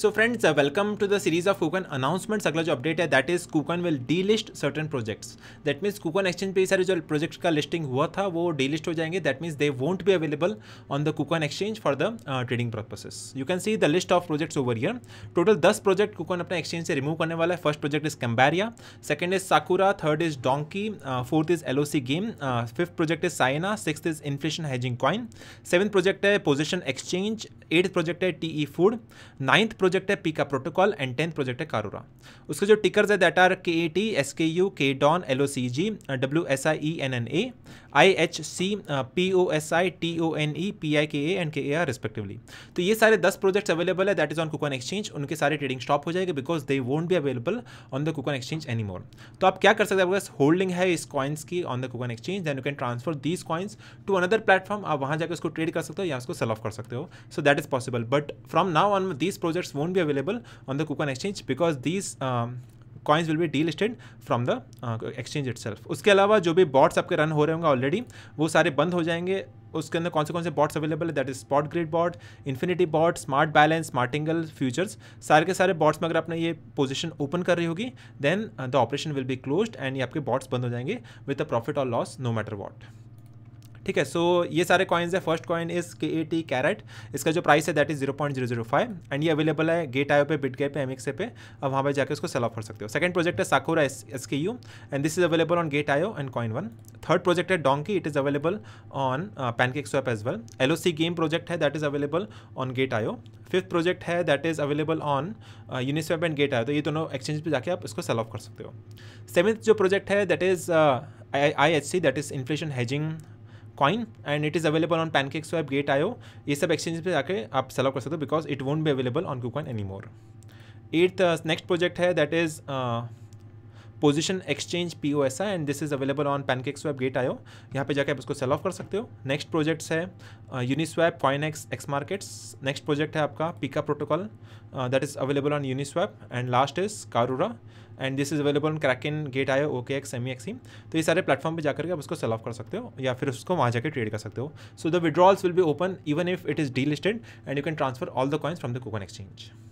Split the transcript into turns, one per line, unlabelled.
so friends welcome to the series of KuCoin announcements अगला जो update है that is KuCoin will delist certain projects that means KuCoin exchange पे ये सारे जो प्रोजेक्ट का लिस्टिंग हुआ था वो डीलिस्ट हो जाएंगे that means they won't be available on the KuCoin exchange for the trading purposes you can see the list of projects over here total दस प्रोजेक्ट कूकन अपने एक्सचेंज से रिमूव करने वाला है first project is Kambria second is Sakura third is Donkey fourth is L game fifth project is Sienna six is inflation hedging coin seven project है position exchange eight project है T E food ninth project है Pika protocol and tenth project है Karura उसके जो tickers है that are K A T S K U K DON L O C G W S I E N N A I H C P O S I T O N E P I K A and के A R respectively तो ये सारे दस projects available है that is on KuCoin exchange उनके सारे trading stop हो जाएगी because they won't be available on the KuCoin exchange any more तो आप क्या कर सकते हैं होल्डिंग है इस कॉइन्स की on the KuCoin exchange then you can transfer these coins to another platform आप वहाँ जाकर उसको ट्रेड कर सकते हो या उसको सेल ऑफ कर सकते हो so that is possible but from now on these projects won't be available on the KuCoin exchange because these um, coins will be delisted from the exchange it उसके अलावा जो भी बॉट्स आपके run हो रहे होंगे ऑलरेडी वो सारे बंद हो जाएंगे उसके अंदर कौन से कौन से बॉट्स अवेलेबल है that is spot grid bot infinity bot smart balance smartingale futures सारे के सारे बॉट्स में अगर आपने ये पोजिशन ओपन कर रही होगी then the operation will be close and ये आपके बॉट्स बंद हो जाएंगे विद अ प्रॉफिट और लॉस नो मैटर वॉट ठीक है सो so, ये सारे कॉइन्स है फर्स्ट कॉइन इज के ए टी कैरेट इसका जो प्राइस है that is zero point zero zero five and ये अवेलेबल है गेट आयो पे बिट पे एम पे अब वहाँ पर जाकर उसको सेल ऑफ कर सकते हो सेकंड प्रोजेक्ट है Sakura S K U and this is available on Gate io and Coinone third project है Donkey it is available on PancakeSwap as well L game project है that is available on Gate io fifth project है that is available on Uniswap and Gate io तो ये दोनों exchange पर जाकर आप इसको सेल ऑफ कर सकते हो सेवन्थ जो प्रोजेक्ट है that is I H C that is inflation hedging coin and it is available on PancakeSwap Gate io ये सब एक्सचेंज पे जाके आप सेल कर सकते हो because it won't be available on KuCoin any more eight next project है that is position exchange P O S I and this is available on PancakeSwap Gate io यहाँ पे जाकर आप इसको cell of कर सकते हो next projects है Uniswap CoinEx X markets next project है आपका Pika protocol that is available on Uniswap and last is Karura and this is available on Kraken Gate io OKX MEXC तो ये सारे platform पर जाकर के आप उसको सेल ऑफ कर सकते हो या फिर उसको वहाँ जाकर ट्रेड कर सकते हो so the withdrawals will be open even if it is delisted and you can transfer all the coins from the KuCoin exchange